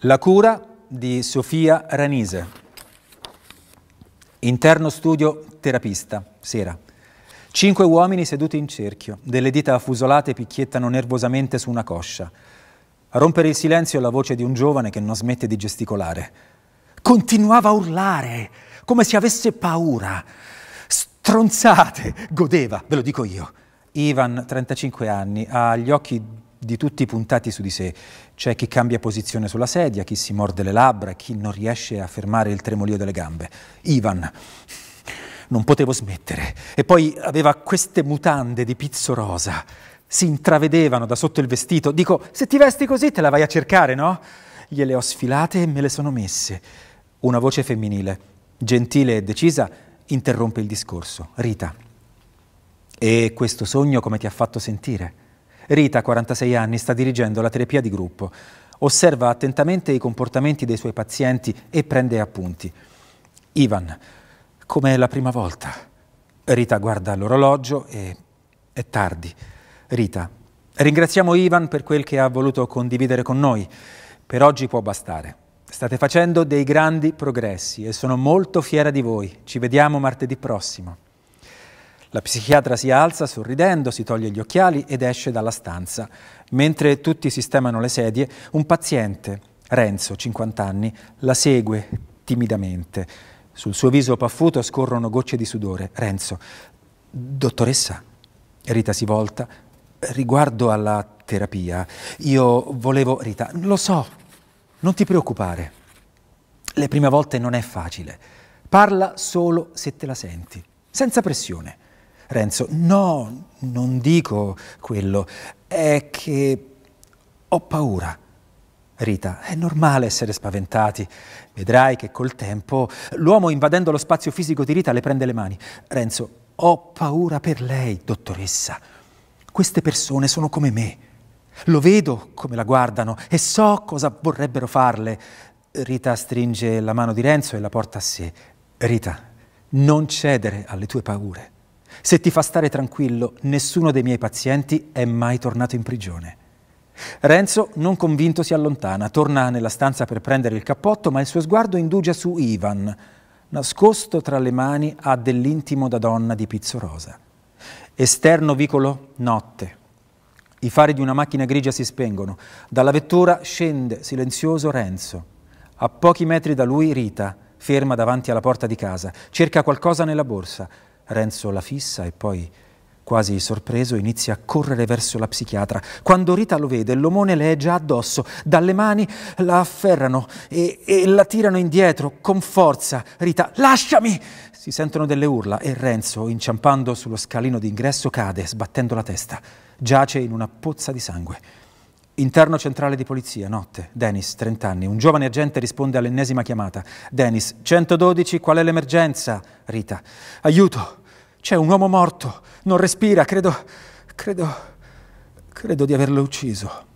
La cura di Sofia Ranise, interno studio terapista, sera. Cinque uomini seduti in cerchio, delle dita affusolate picchiettano nervosamente su una coscia. A rompere il silenzio è la voce di un giovane che non smette di gesticolare. Continuava a urlare, come se avesse paura. Stronzate, godeva, ve lo dico io. Ivan, 35 anni, ha gli occhi di tutti puntati su di sé. C'è chi cambia posizione sulla sedia, chi si morde le labbra, chi non riesce a fermare il tremolio delle gambe. Ivan. Non potevo smettere. E poi aveva queste mutande di pizzo rosa. Si intravedevano da sotto il vestito. Dico, se ti vesti così te la vai a cercare, no? Gliele ho sfilate e me le sono messe. Una voce femminile, gentile e decisa, interrompe il discorso. Rita. E questo sogno come ti ha fatto sentire? Rita, 46 anni, sta dirigendo la terapia di gruppo. Osserva attentamente i comportamenti dei suoi pazienti e prende appunti. Ivan, come la prima volta. Rita guarda l'orologio e è tardi. Rita, ringraziamo Ivan per quel che ha voluto condividere con noi. Per oggi può bastare. State facendo dei grandi progressi e sono molto fiera di voi. Ci vediamo martedì prossimo. La psichiatra si alza sorridendo, si toglie gli occhiali ed esce dalla stanza. Mentre tutti sistemano le sedie, un paziente, Renzo, 50 anni, la segue timidamente. Sul suo viso paffuto scorrono gocce di sudore. Renzo, dottoressa, Rita si volta. Riguardo alla terapia, io volevo... Rita, lo so, non ti preoccupare. Le prime volte non è facile. Parla solo se te la senti, senza pressione. Renzo, no, non dico quello, è che ho paura. Rita, è normale essere spaventati. Vedrai che col tempo l'uomo invadendo lo spazio fisico di Rita le prende le mani. Renzo, ho paura per lei, dottoressa. Queste persone sono come me. Lo vedo come la guardano e so cosa vorrebbero farle. Rita stringe la mano di Renzo e la porta a sé. Rita, non cedere alle tue paure. Se ti fa stare tranquillo, nessuno dei miei pazienti è mai tornato in prigione. Renzo, non convinto, si allontana, torna nella stanza per prendere il cappotto, ma il suo sguardo indugia su Ivan. Nascosto tra le mani ha dell'intimo da donna di pizzo rosa. Esterno vicolo, notte. I fari di una macchina grigia si spengono. Dalla vettura scende silenzioso Renzo. A pochi metri da lui Rita, ferma davanti alla porta di casa, cerca qualcosa nella borsa. Renzo la fissa e poi, quasi sorpreso, inizia a correre verso la psichiatra. Quando Rita lo vede, l'omone le è già addosso, dalle mani la afferrano e, e la tirano indietro con forza. Rita, lasciami! Si sentono delle urla e Renzo, inciampando sullo scalino d'ingresso, cade, sbattendo la testa. Giace in una pozza di sangue. Interno centrale di polizia, notte. Dennis, 30 anni. Un giovane agente risponde all'ennesima chiamata. Dennis, 112, qual è l'emergenza? Rita, aiuto, c'è un uomo morto, non respira, credo, credo, credo di averlo ucciso.